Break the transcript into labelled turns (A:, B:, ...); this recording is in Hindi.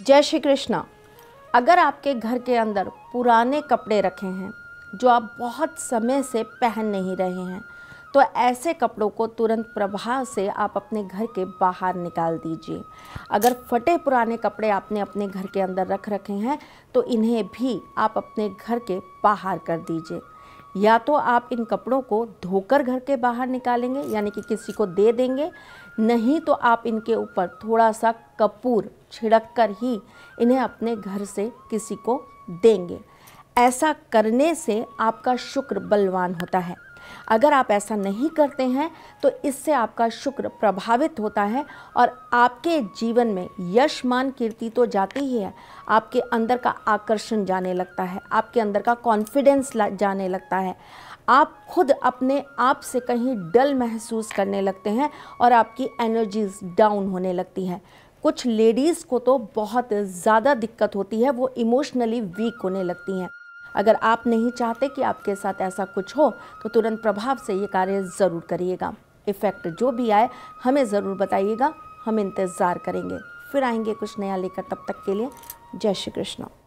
A: जय श्री कृष्णा अगर आपके घर के अंदर पुराने कपड़े रखे हैं जो आप बहुत समय से पहन नहीं रहे हैं तो ऐसे कपड़ों को तुरंत प्रभाव से आप अपने घर के बाहर निकाल दीजिए अगर फटे पुराने कपड़े आपने अपने घर के अंदर रख रखे हैं तो इन्हें भी आप अपने घर के बाहर कर दीजिए या तो आप इन कपड़ों को धोकर घर के बाहर निकालेंगे यानी कि किसी को दे देंगे नहीं तो आप इनके ऊपर थोड़ा सा कपूर छिड़क कर ही इन्हें अपने घर से किसी को देंगे ऐसा करने से आपका शुक्र बलवान होता है अगर आप ऐसा नहीं करते हैं तो इससे आपका शुक्र प्रभावित होता है और आपके जीवन में यश मान कीर्ति तो जाती ही है आपके अंदर का आकर्षण जाने लगता है आपके अंदर का कॉन्फिडेंस जाने लगता है आप खुद अपने आप से कहीं डल महसूस करने लगते हैं और आपकी एनर्जीज डाउन होने लगती हैं कुछ लेडीज़ को तो बहुत ज़्यादा दिक्कत होती है वो इमोशनली वीक होने लगती हैं अगर आप नहीं चाहते कि आपके साथ ऐसा कुछ हो तो तुरंत प्रभाव से ये कार्य ज़रूर करिएगा इफ़ेक्ट जो भी आए हमें ज़रूर बताइएगा हम इंतज़ार करेंगे फिर आएंगे कुछ नया लेकर तब तक के लिए जय श्री कृष्ण